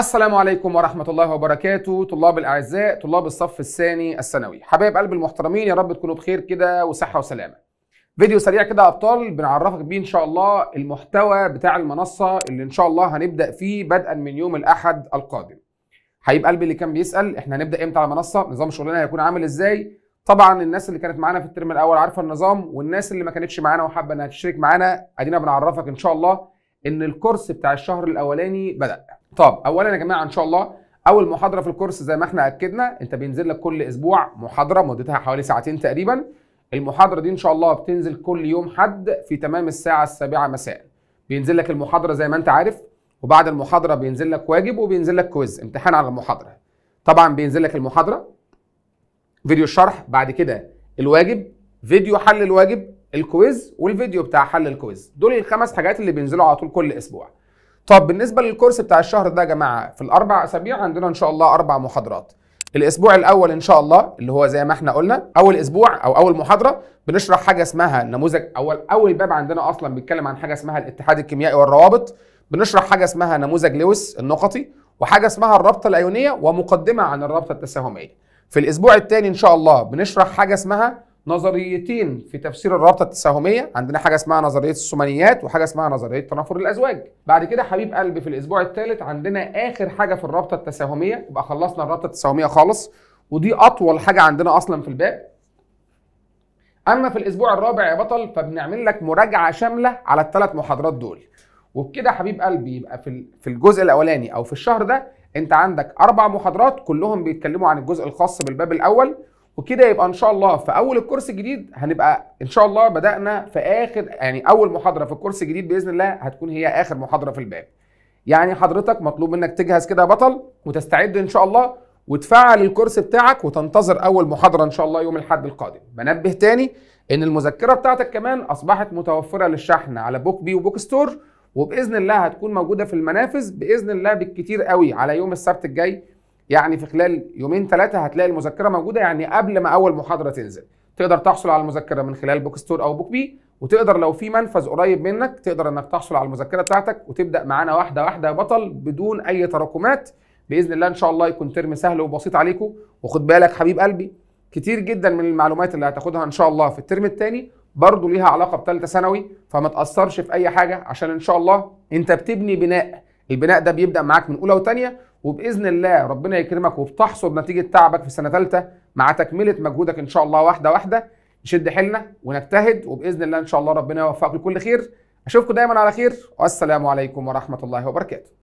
السلام عليكم ورحمة الله وبركاته طلاب الأعزاء طلاب الصف الثاني الثانوي حبايب قلب المحترمين يا رب تكونوا بخير كده وصحة وسلامة فيديو سريع كده يا أبطال بنعرفك بيه إن شاء الله المحتوى بتاع المنصة اللي إن شاء الله هنبدأ فيه بدءا من يوم الأحد القادم حبيب قلبي اللي كان بيسأل إحنا هنبدأ إمتى على المنصة نظام شغلنا هيكون عامل إزاي طبعا الناس اللي كانت معانا في الترم الاول عارفه النظام والناس اللي ما كانتش معانا وحابه انها تشترك معانا ادينا بنعرفك ان شاء الله ان الكورس بتاع الشهر الاولاني بدا طب اولا يا جماعه ان شاء الله اول محاضره في الكورس زي ما احنا اكدنا انت بينزل لك كل اسبوع محاضره مدتها حوالي ساعتين تقريبا المحاضره دي ان شاء الله بتنزل كل يوم حد في تمام الساعه السابعه مساء بينزل لك المحاضره زي ما انت عارف وبعد المحاضره بينزل لك واجب وبينزل لك كويز امتحان على المحاضره طبعا بينزل لك المحاضره فيديو الشرح بعد كده الواجب فيديو حل الواجب الكويز والفيديو بتاع حل الكويز دول الخمس حاجات اللي بينزلوا على طول كل اسبوع طب بالنسبه للكورس بتاع الشهر ده يا جماعه في الاربع اسابيع عندنا ان شاء الله اربع محاضرات الاسبوع الاول ان شاء الله اللي هو زي ما احنا قلنا اول اسبوع او اول محاضره بنشرح حاجه اسمها نموذج اول اول باب عندنا اصلا بيتكلم عن حاجه اسمها الاتحاد الكيميائي والروابط بنشرح حاجه اسمها نموذج لويس النقطي وحاجه اسمها الرابطه الايونيه ومقدمه عن الرابطه التساهميه في الاسبوع الثاني ان شاء الله بنشرح حاجه اسمها نظريتين في تفسير الرابطه التساهميه عندنا حاجه اسمها نظريه الثمانيات وحاجه اسمها نظريه تنافر الازواج بعد كده حبيب قلبي في الاسبوع الثالث عندنا اخر حاجه في الرابطه التساهميه يبقى خلصنا الرابطه التساهميه خالص ودي اطول حاجه عندنا اصلا في الباب اما في الاسبوع الرابع يا بطل فبنعمل لك مراجعه شامله على الثلاث محاضرات دول وبكده حبيب قلبي يبقى في في الجزء الاولاني او في الشهر ده انت عندك اربع محاضرات كلهم بيتكلموا عن الجزء الخاص بالباب الاول وكده يبقى ان شاء الله في اول الكورس الجديد هنبقى ان شاء الله بدانا في اخر يعني اول محاضره في الكورس الجديد باذن الله هتكون هي اخر محاضره في الباب يعني حضرتك مطلوب منك تجهز كده بطل وتستعد ان شاء الله وتفعل الكورس بتاعك وتنتظر اول محاضره ان شاء الله يوم الاحد القادم بنبه تاني ان المذكره بتاعتك كمان اصبحت متوفره للشحن على بوك بي وبوك ستور وباذن الله هتكون موجوده في المنافذ باذن الله بالكتير قوي على يوم السبت الجاي يعني في خلال يومين ثلاثه هتلاقي المذكره موجوده يعني قبل ما اول محاضره تنزل تقدر تحصل على المذكره من خلال بوك ستور او بوك بي وتقدر لو في منفذ قريب منك تقدر انك تحصل على المذكره بتاعتك وتبدا معانا واحده واحده يا بطل بدون اي تراكمات باذن الله ان شاء الله يكون ترم سهل وبسيط عليكم وخد بالك حبيب قلبي كتير جدا من المعلومات اللي هتاخدها ان شاء الله في الترم الثاني برضه ليها علاقه بثالثه ثانوي فما تاثرش في اي حاجه عشان ان شاء الله انت بتبني بناء البناء ده بيبدا معاك من اولى وثانيه وباذن الله ربنا يكرمك وبتحصد نتيجه تعبك في سنه ثالثه مع تكمله مجهودك ان شاء الله واحده واحده نشد حيلنا ونجتهد وباذن الله ان شاء الله ربنا يوفقك لكل خير اشوفكم دايما على خير والسلام عليكم ورحمه الله وبركاته